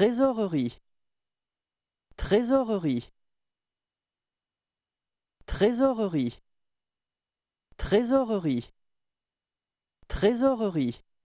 Trésorerie Trésorerie Trésorerie Trésorerie Trésorerie